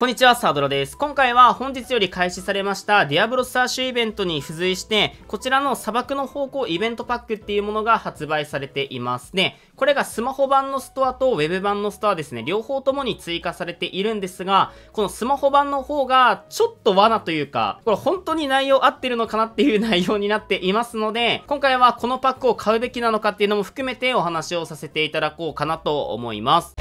こんにちは、サードロです。今回は本日より開始されましたディアブロスアーシュイベントに付随して、こちらの砂漠の方向イベントパックっていうものが発売されていますね。これがスマホ版のストアとウェブ版のストアですね、両方ともに追加されているんですが、このスマホ版の方がちょっと罠というか、これ本当に内容合ってるのかなっていう内容になっていますので、今回はこのパックを買うべきなのかっていうのも含めてお話をさせていただこうかなと思います。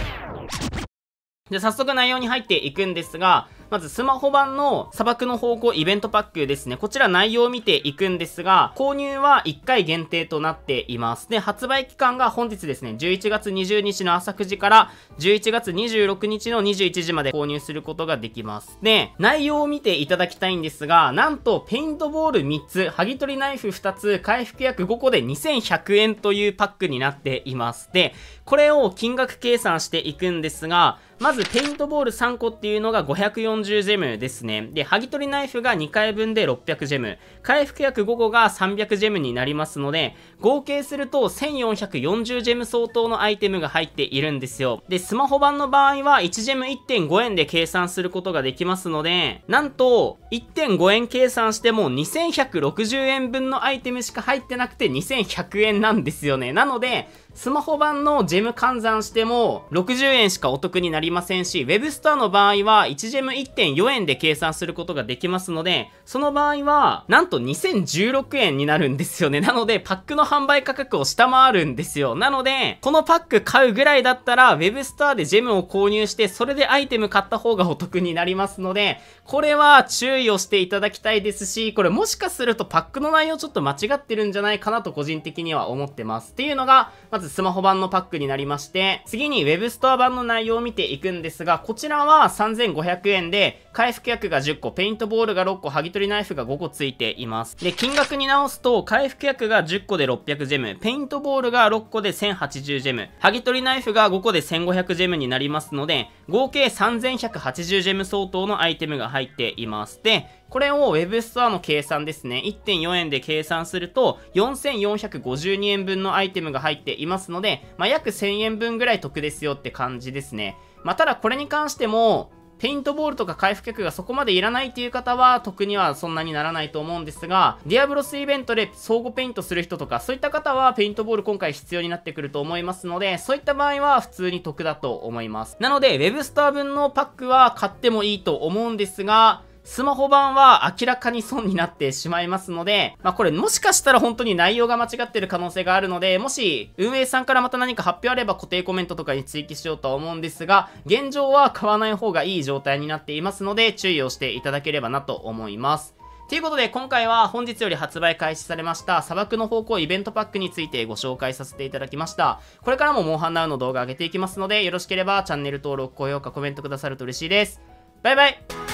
で、早速内容に入っていくんですが、まずスマホ版の砂漠の方向イベントパックですね。こちら内容を見ていくんですが、購入は1回限定となっています。で、発売期間が本日ですね、11月20日の朝9時から11月26日の21時まで購入することができます。で、内容を見ていただきたいんですが、なんとペイントボール3つ、剥ぎ取りナイフ2つ、回復薬5個で2100円というパックになっています。で、これを金額計算していくんですが、まず、ペイントボール3個っていうのが540ジェムですね。で、剥ぎ取りナイフが2回分で600ジェム。回復薬5個が300ジェムになりますので、合計すると1440ジェム相当のアイテムが入っているんですよ。で、スマホ版の場合は1ジェム1.5円で計算することができますので、なんと、1.5円計算しても2160円分のアイテムしか入ってなくて2100円なんですよね。なので、スマホ版のジェム換算しても60円しかお得になりありませんし、Web ストアの場合は1ジェム1.4円で計算することができますので、その場合は、なんと2016円になるんですよね。なので、パックの販売価格を下回るんですよ。なので、このパック買うぐらいだったら、Web ストアでジェムを購入して、それでアイテム買った方がお得になりますので、これは注意をしていただきたいですし、これもしかするとパックの内容ちょっと間違ってるんじゃないかなと個人的には思ってます。っていうのが、まずスマホ版のパックになりまして、次に Web ストア版の内容を見ていいくんですが、こちらは3500円で、回復薬が10個、ペイントボールが6個、剥ぎ取りナイフが5個ついています。で、金額に直すと、回復薬が10個で600ジェム、ペイントボールが6個で1080ジェム、剥ぎ取りナイフが5個で1500ジェムになりますので、合計3180ジェム相当のアイテムが入っています。で、これを Web ストアの計算ですね。1.4円で計算すると、4452円分のアイテムが入っていますので、まあ、約1000円分ぐらい得ですよって感じですね。まあ、ただこれに関しても、ペイントボールとか回復薬がそこまでいらないっていう方は、特にはそんなにならないと思うんですが、ディアブロスイベントで相互ペイントする人とか、そういった方はペイントボール今回必要になってくると思いますので、そういった場合は普通に得だと思います。なので、ウェブスター分のパックは買ってもいいと思うんですが、スマホ版は明らかに損になってしまいますので、まあこれもしかしたら本当に内容が間違ってる可能性があるので、もし運営さんからまた何か発表あれば固定コメントとかに追記しようとは思うんですが、現状は買わない方がいい状態になっていますので、注意をしていただければなと思います。ということで、今回は本日より発売開始されました、砂漠の方向イベントパックについてご紹介させていただきました。これからもモンハンナウの動画上げていきますので、よろしければチャンネル登録、高評価、コメントくださると嬉しいです。バイバイ